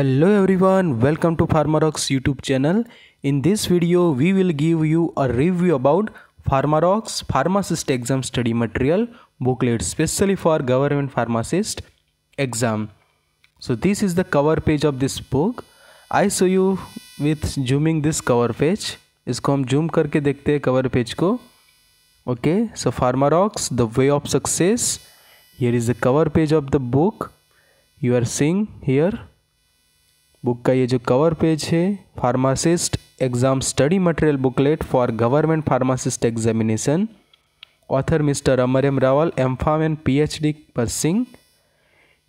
Hello everyone welcome to Pharmarocks YouTube channel in this video we will give you a review about Pharmarocks pharmacist exam study material booklet specially for government pharmacist exam so this is the cover page of this book I show you with zooming this cover page इसको हम zoom करके देखते हैं cover page को okay so Pharmarocks the way of success here is the cover page of the book you are seeing here book का ये जो cover page है pharmacist exam study material booklet for government pharmacist examination author mister Amar M Rawal M pharm and P H D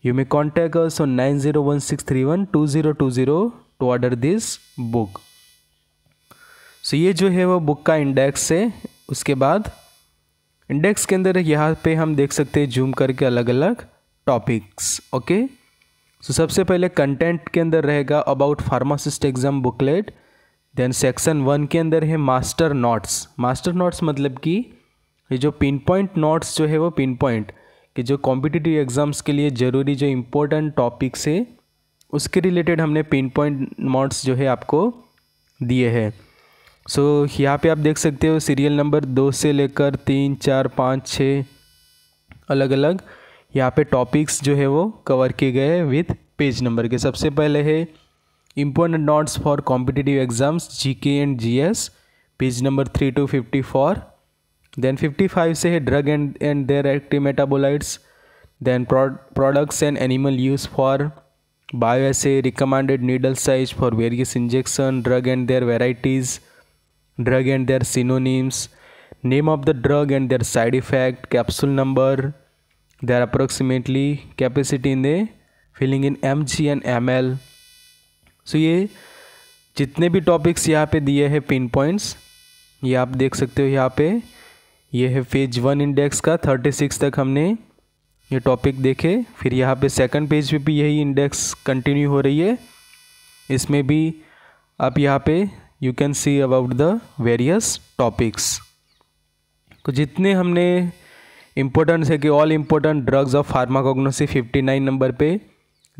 you may nine zero one six three one two zero two zero two order this book so ये जो है वो book का index है उसके बाद index के अंदर यहाँ पे हम देख सकते हैं जूम करके अलग अलग topics okay okay? So so, सबसे पहले कंटेंट के अंदर रहेगा about pharmacist exam booklet then section one के अंदर है मास्टर नोट्स मास्टर नोट्स मतलब कि ये जो पिन पॉइंट नोट्स जो है वो पिन पॉइंट कि जो कॉम्पिटिटिव एग्ज़ाम्स के लिए ज़रूरी जो इम्पोर्टेंट टॉपिक्स है उसके रिलेटेड हमने पिन पॉइंट नोट्स जो है आपको दिए है सो so, यहाँ पे आप देख सकते हो सीरियल नंबर दो से लेकर तीन चार पाँच छः अलग अलग यहाँ पे टॉपिक्स जो है वो कवर किए गए विथ पेज नंबर के सबसे पहले है important notes for competitive exams G K and G S page number three two fifty four then fifty five से है drug and and their active metabolites then products and animal use for bio a recommended needle size for various injection drug and their varieties drug and their synonyms name of the drug and their side effect capsule number their approximately capacity in the filling in M G and M L so ये जितने भी topics यहाँ पे दिए हैं pin points ये आप देख सकते हो यहाँ पे ये है पेज वन इंडेक्स का थर्टी सिक्स तक हमने ये टॉपिक देखे फिर यहाँ पे सेकंड पेज पे भी यही इंडेक्स कंटिन्यू हो रही है इसमें भी आप यहाँ पे you can see about the various topics तो जितने हमने इम्पोर्टेंस है कि all important drugs of pharmacognosy 59 number पे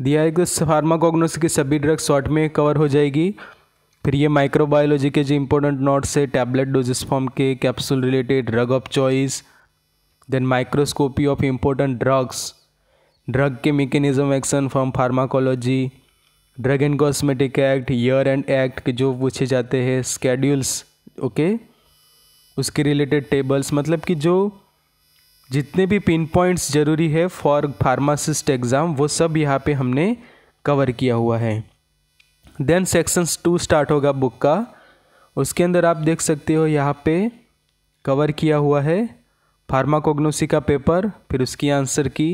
दिया है कि फार्माकोग्नोसी की सभी ड्रग्स शॉर्ट में कवर हो जाएगी फिर ये माइक्रोबायोलॉजी के जो इम्पोर्टेंट नोट्स है टैबलेट डोजेस फॉर्म के capsule related drug of choice then microscopy of important drugs drug के mechanism action from pharmacology drug and cosmetic act year and act के जो पूछे जाते हैं स्केड्यूल्स ओके उसके रिलेटेड टेबल्स मतलब कि जो जितने भी पिन पॉइंट्स ज़रूरी है फॉर फार्मासिस्ट एग्ज़ाम वो सब यहाँ पे हमने कवर किया हुआ है देन सेक्शंस टू स्टार्ट होगा बुक का उसके अंदर आप देख सकते हो यहाँ पे कवर किया हुआ है फार्माकोग्नोसी का पेपर फिर उसकी आंसर की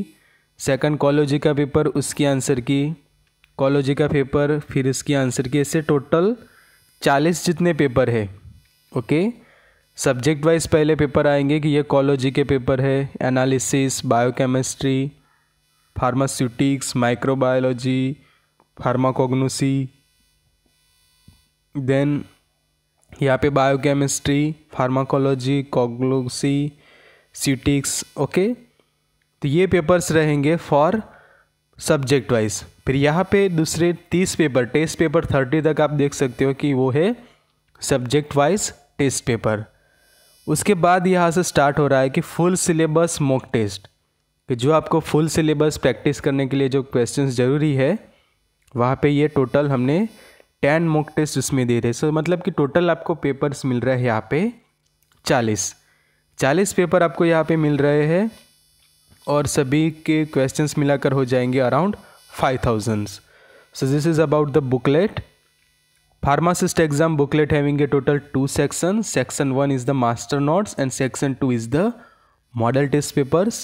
सेकंड कॉलोजी का पेपर उसकी आंसर की कॉलोजी का पेपर फिर उसकी आंसर की ऐसे टोटल चालीस जितने पेपर है ओके okay? सब्जेक्ट वाइज पहले पेपर आएंगे कि ये कॉलोजी के पेपर है analysis biochemistry pharmaceutics microbiology pharmacognosy then यहाँ पे बायोकेमिस्ट्री फार्माकोलॉजी कोग्लोसी सीटिक्स ओके तो ये पेपर्स रहेंगे फॉर सब्जेक्ट वाइज फिर यहाँ पे दूसरे तीस पेपर टेस्ट पेपर थर्टी तक आप देख सकते हो कि वो है सब्जेक्ट वाइज टेस्ट पेपर उसके बाद यहाँ से स्टार्ट हो रहा है कि फुल सिलेबस मॉक टेस्ट कि जो आपको फुल सिलेबस प्रैक्टिस करने के लिए जो क्वेश्चन ज़रूरी है वहाँ पे ये टोटल हमने टेन मॉक टेस्ट उसमें दे रहे सो so, मतलब कि टोटल आपको पेपर्स मिल रहे हैं यहाँ पे चालीस चालीस पेपर आपको यहाँ पे मिल रहे हैं और सभी के क्वेश्चंस मिलाकर हो जाएंगे around five thousands so this is about the booklet Pharmacist exam booklet having a total two sections. Section 1 is the master notes and section 2 is the model test papers.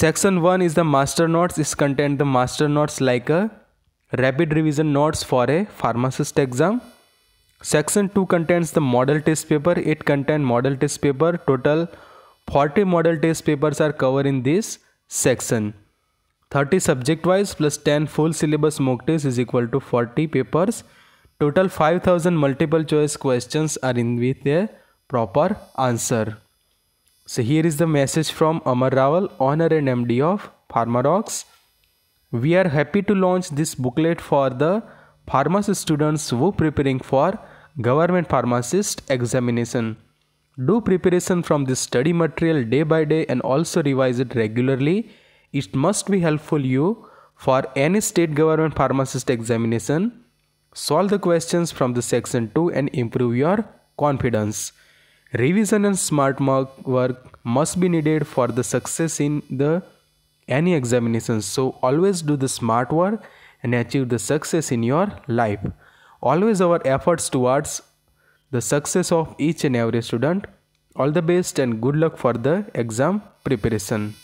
Section 1 is the master notes. is contain the master notes like a rapid revision notes for a pharmacist exam. Section 2 contains the model test paper. It contains model test paper. Total 40 model test papers are covered in this section. 30 subject wise plus 10 full syllabus mock test is equal to 40 papers. Total 5000 multiple choice questions are in with a proper answer. So here is the message from Amar Raval, owner and MD of Pharmarox. We are happy to launch this booklet for the pharmacy students who preparing for government pharmacist examination. Do preparation from this study material day by day and also revise it regularly. It must be helpful you for any state government pharmacist examination Solve the questions from the section 2 and improve your confidence. Revision and smart work must be needed for the success in the any examination. So always do the smart work and achieve the success in your life. Always our efforts towards the success of each and every student. All the best and good luck for the exam preparation.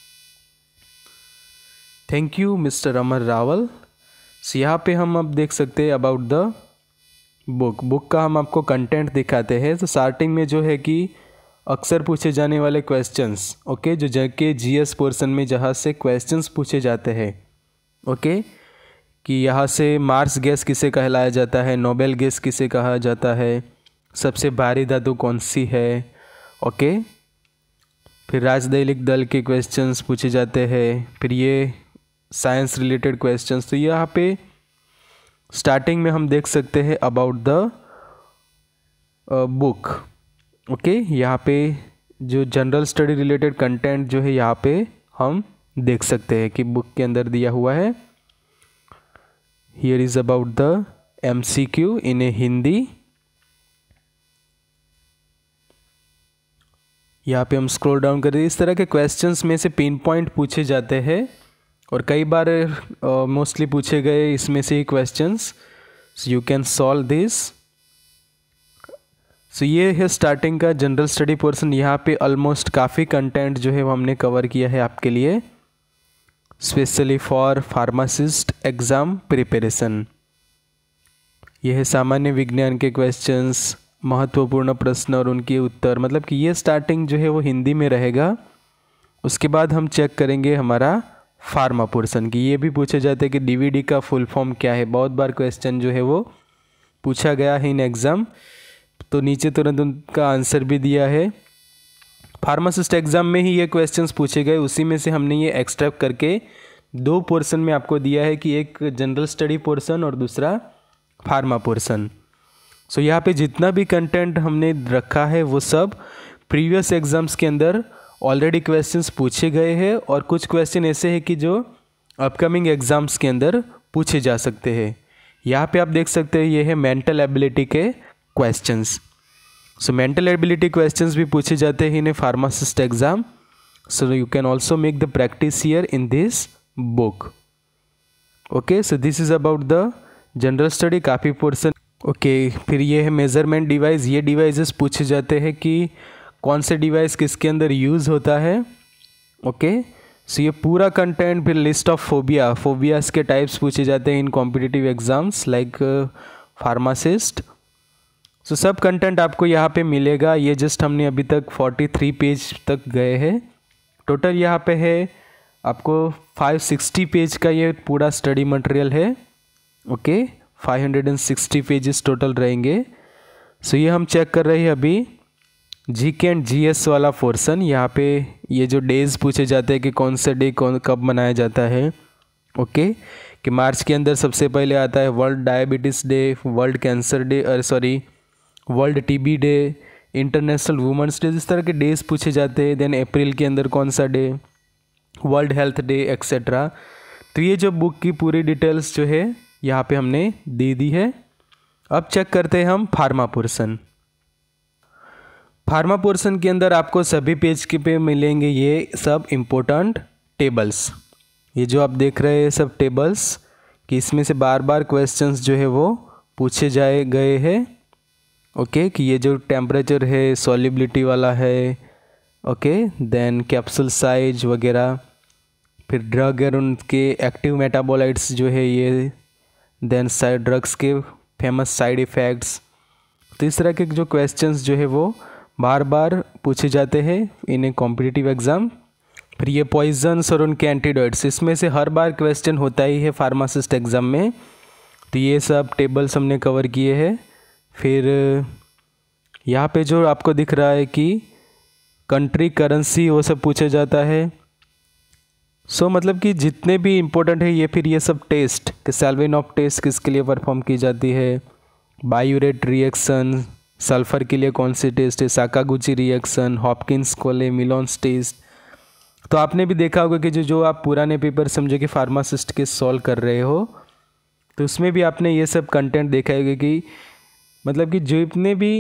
Thank you Mr. Amar Rawal so यहाँ पे हम अब देख सकते हैं about the book book का हम आपको कंटेंट दिखाते हैं तो स्टार्टिंग में जो है कि अक्सर पूछे जाने वाले क्वेश्चंस ओके जो जबकि एस पोर्सन में जहाँ से क्वेश्चंस पूछे जाते हैं ओके कि यहाँ से मार्स गैस किसे कहलाया जाता है नोबेल गैस किसे कहा जाता है सबसे भारी धातु कौन सी है ओके फिर राजदैलिक दल के क्वेश्चंस पूछे जाते हैं फिर ये साइंस रिलेटेड क्वेश्चन तो यहाँ पे स्टार्टिंग में हम देख सकते हैं अबाउट द बुक ओके यहाँ पे जो जनरल स्टडी रिलेटेड कंटेंट जो है यहाँ पे हम देख सकते हैं कि बुक के अंदर दिया हुआ है here is about the M C Q in a Hindi यहाँ पे हम स्क्रॉल डाउन करें इस तरह के क्वेश्चंस में से पिन पॉइंट पूछे जाते हैं और कई बार मोस्टली uh, पूछे गए इसमें से questions you can solve this so ये है स्टार्टिंग का जनरल स्टडी पोर्सन यहाँ पे ऑलमोस्ट काफ़ी कंटेंट जो है वो हमने कवर किया है आपके लिए specially for pharmacist exam preparation यह है सामान्य विज्ञान के क्वेश्चंस महत्वपूर्ण प्रश्न और उनके उत्तर मतलब कि ये स्टार्टिंग जो है वो हिंदी में रहेगा उसके बाद हम चेक करेंगे हमारा फार्मा पोर्सन की ये भी पूछे जाते हैं कि डीवीडी का फुल फॉर्म क्या है बहुत बार क्वेश्चन जो है वो पूछा गया है इन एग्ज़ाम तो नीचे तुरंत उनका आंसर भी दिया है फार्मासिस्ट एग्ज़ाम में ही ये क्वेश्चंस पूछे गए उसी में से हमने ये एक्सट्रैक्ट करके दो पोर्सन में आपको दिया है कि एक जनरल स्टडी पोर्सन और दूसरा फार्मा पोर्सन सो यहाँ पे जितना भी कंटेंट हमने रखा है वो सब प्रीवियस एग्ज़ाम्स के अंदर ऑलरेडी क्वेश्चंस पूछे गए हैं और कुछ क्वेश्चन ऐसे हैं कि जो अपकमिंग एग्ज़ाम्स के अंदर पूछे जा सकते हैं यहाँ पे आप देख सकते हैं ये है मेंटल एबिलिटी के questions so mental ability questions भी पूछे जाते हैं इन्हें pharmacist exam so you can also make the practice here in this book okay so this is about the general study काफ़ी पोर्सन ओके फिर ये है मेज़रमेंट डिवाइस ये डिवाइसेस पूछे जाते हैं कि कौन से डिवाइस किसके अंदर यूज़ होता है ओके सो ये पूरा कंटेंट फिर लिस्ट ऑफ फोबिया फोबियाज के टाइप्स पूछे जाते हैं in competitive exams like pharmacist so सब कंटेंट आपको यहाँ पे मिलेगा ये जस्ट हमने अभी तक 43 पेज तक गए हैं टोटल यहाँ पे है आपको 560 पेज का ये पूरा स्टडी मटेरियल है ओके okay? 560 पेजेस टोटल रहेंगे सो so, ये हम चेक कर रहे हैं अभी G K and G S वाला पोर्सन यहाँ पे ये जो डेज़ पूछे जाते हैं कि कौन सा डे कौन कब मनाया जाता है ओके कि मार्च के अंदर सबसे पहले आता है world diabetes day world cancer day और sorry world TB day international women's day इस तरह के डेज पूछे जाते हैं देन अप्रैल के अंदर कौन सा day world health day etcetera तो ये जो बुक की पूरी डिटेल्स जो है यहाँ पे हमने दे दी है अब चेक करते हैं हम फार्मा पोर्सन फार्मा पोर्सन के अंदर आपको सभी पेज के पे मिलेंगे ये सब इम्पोर्टेंट टेबल्स ये जो आप देख रहे हैं सब टेबल्स कि इसमें से बार बार क्वेश्चंस जो है वो पूछे जाए गए हैं ओके कि ये जो टेम्परेचर है सॉलिबिलिटी वाला है ओके देन कैप्सूल साइज वगैरह फिर ड्रग और उनके एक्टिव मेटाबोलाइट्स जो है ये देन साइड ड्रग्स के फेमस साइड इफ़ेक्ट्स तो इस तरह के जो क्वेश्चंस जो है वो बार बार पूछे जाते हैं इन कॉम्पिटिटिव एग्ज़ाम फिर ये पॉइजन्स और उनके एंटीडोट्स इसमें से हर बार क्वेश्चन होता ही है फार्मासिस्ट एग्ज़ाम में तो ये सब टेबल्स हमने कवर किए हैं फिर यहाँ पे जो आपको दिख रहा है कि कंट्री करेंसी वो सब पूछा जाता है सो so, मतलब कि जितने भी इम्पोर्टेंट है ये फिर ये सब टेस्ट कि सेल्वेन ऑफ टेस्ट किसके लिए परफॉर्म की जाती है बायोरेट रिएक्शन सल्फर के लिए कौन से टेस्ट है साकागुची रिएक्शन हॉपकिंस कोले मिलोन्स टेस्ट तो आपने भी देखा होगा कि जो जो आप पुराने पेपर समझो कि फार्मासिस्ट के सॉल्व कर रहे हो तो उसमें भी आपने ये सब कंटेंट देखा होगा कि मतलब कि जो इतने भी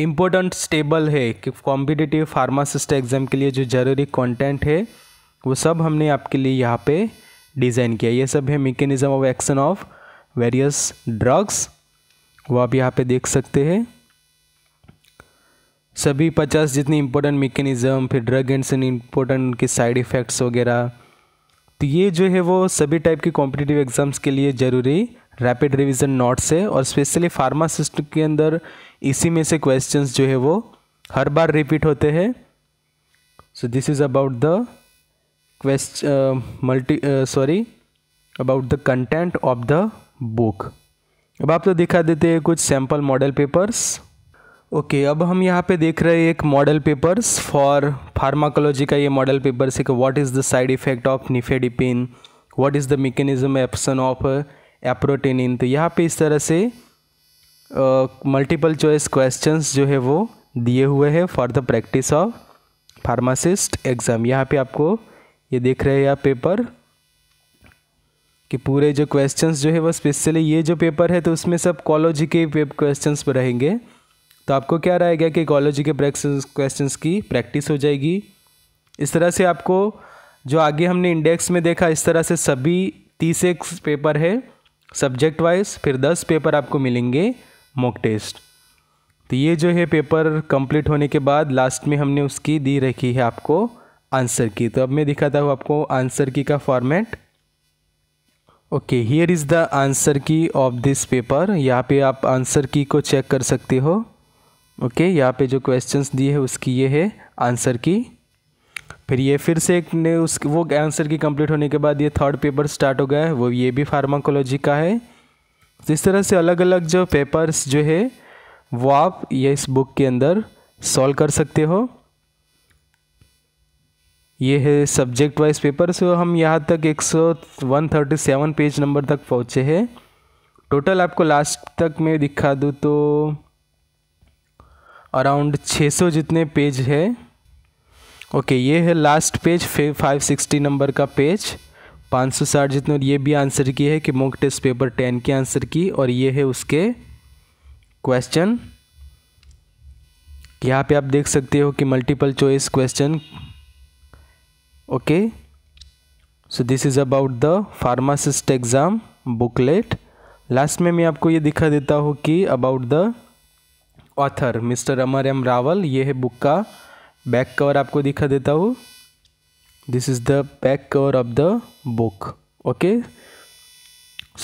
इम्पोर्टेंट स्टेबल है कि कॉम्पिटिटिव फार्मासिस्ट एग्ज़ाम के लिए जो ज़रूरी कंटेंट है वो सब हमने आपके लिए यहाँ पे डिज़ाइन किया ये सब है mechanism of action of various drugs वो आप यहाँ पे देख सकते हैं सभी पचास जितनी इम्पोर्टेंट मेकेनिज़म फिर ड्रग एंड इन इम्पोर्टेंट उनके साइड इफ़ेक्ट्स वगैरह तो ये जो है वो सभी टाइप के कॉम्पिटिटिव एग्ज़ाम्स के लिए ज़रूरी रैपिड रिवीजन नोट्स है और स्पेशली फार्मासिस्ट के अंदर इसी में से क्वेश्चंस जो है वो हर बार रिपीट होते हैं so this is about the question multi sorry about the content of the book अब आप तो दिखा देते हैं कुछ सैम्पल मॉडल पेपर्स ओके अब हम यहाँ पे देख रहे हैं एक मॉडल पेपर्स फॉर फार्माकोलॉजी का ये मॉडल पेपर्स है कि what is the side effect of nifedipine what is the mechanism action of aprotinin तो यहाँ पे इस तरह से मल्टीपल चॉइस क्वेश्चंस जो है वो दिए हुए हैं for the practice of pharmacist exam यहाँ पे आपको ये देख रहे हैं आप पेपर कि पूरे जो क्वेश्चंस जो है वो स्पेशली ये जो पेपर है तो उसमें सब कॉलोजी के क्वेश्चंस पर रहेंगे तो आपको क्या रहेगा कि कॉलोजी के क्वेश्चंस की प्रैक्टिस हो जाएगी इस तरह से आपको जो आगे हमने इंडेक्स में देखा इस तरह से सभी तीस एक पेपर है सब्जेक्ट वाइज फिर दस पेपर आपको मिलेंगे मॉक टेस्ट तो ये जो है पेपर कंप्लीट होने के बाद लास्ट में हमने उसकी दी रखी है आपको आंसर की तो अब मैं दिखाता हूँ आपको आंसर की का format okay here is the answer key of this paper यहाँ पे आप आंसर की को चेक कर सकते हो ओके okay, यहाँ पे जो क्वेश्चंस दिए हैं उसकी ये है आंसर की फिर ये फिर से एक ने उस वो आंसर की कंप्लीट होने के बाद ये थर्ड पेपर स्टार्ट हो गया है वो ये भी फार्माकोलॉजी का है तो इस तरह से अलग अलग जो पेपर्स जो है वो आप ये इस बुक के अंदर सॉल्व कर सकते हो ये है सब्जेक्ट वाइज पेपर सो हम यहाँ तक एक सौ one thirty seven page number तक पहुँचे हैं टोटल आपको लास्ट तक मैं दिखा दूँ तो अराउंड 600 जितने पेज है ओके ये है last page five sixty number का पेज 560 जितने और ये भी आंसर की है कि मॉक टेस्ट पेपर टेन की आंसर की और ये है उसके क्वेश्चन यहाँ पे आप देख सकते हो कि multiple choice question okay so this is about the pharmacist exam booklet last में मैं आपको ये दिखा देता हूँ कि about the author mister Amar M Rawal ये है बुक का बैक कवर आपको दिखा देता हूँ this is the back cover of the book okay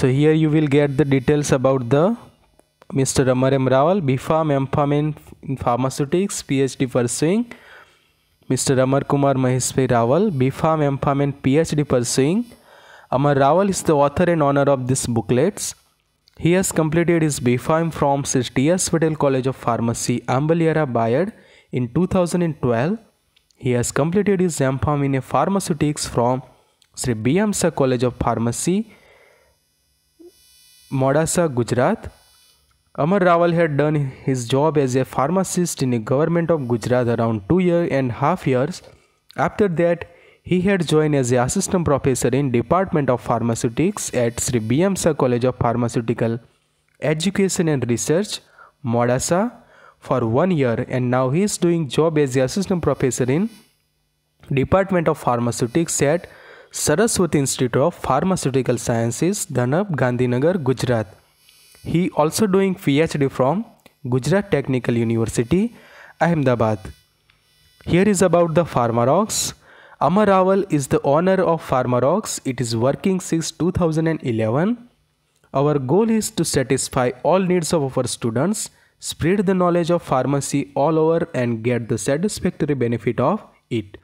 so here you will get the details about the mister Amar M Rawal B pharm M pharm in pharmaceutics P H D pursuing Mr. Amar Kumar Maheshwari Rawal, BFarm, MPharm and PhD pursuing. Amar Rawal is the author and owner of these booklets. He has completed his BFarm from Sir T.S. Patel College of Pharmacy, Ambaliara, Bayard in 2012. He has completed his MPharm in Pharmaceutics from Sri B.M. College of Pharmacy, Modasa, Gujarat Amar Rawal had done his job as a pharmacist in the government of Gujarat around two years and half years. After that, he had joined as an assistant professor in Department of Pharmaceutics at Sri BMSA College of Pharmaceutical Education and Research, Modasa, for one year and now he is doing job as an assistant professor in Department of Pharmaceutics at Saraswati Institute of Pharmaceutical Sciences, Dhanab, Gandhinagar, Gujarat. He also doing PhD from Gujarat Technical University, Ahmedabad. Here is about the Pharmarox. Amar Raval is the owner of Pharmarox. It is working since 2011. Our goal is to satisfy all needs of our students, spread the knowledge of pharmacy all over and get the satisfactory benefit of it.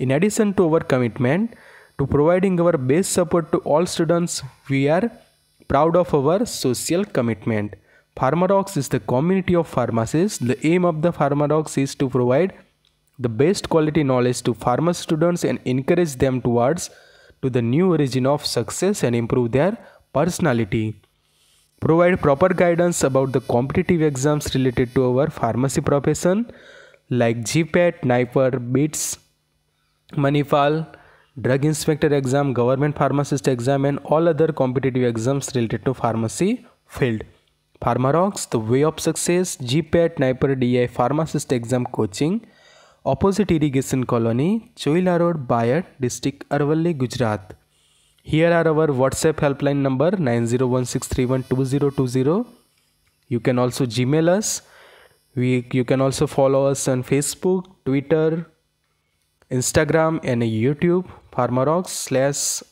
In addition to our commitment to providing our best support to all students, we are proud of our social commitment. PharmaDocs is the community of pharmacists. The aim of the PharmaDocs is to provide the best quality knowledge to pharma students and encourage them towards to the new origin of success and improve their personality. Provide proper guidance about the competitive exams related to our pharmacy profession like GPAT, NIPER, BITS, MANIFAL, drug inspector exam, government pharmacist exam and all other competitive exams related to pharmacy field. Pharmarox, The Way of Success, GPAT, Sniper DI, Pharmacist Exam Coaching, Opposite Irrigation Colony, Choila Road, Bayat, District Arvalli, Gujarat. Here are our WhatsApp helpline number 9016312020. You can also Gmail us. We, you can also follow us on Facebook, Twitter, Instagram and YouTube pharmarox slash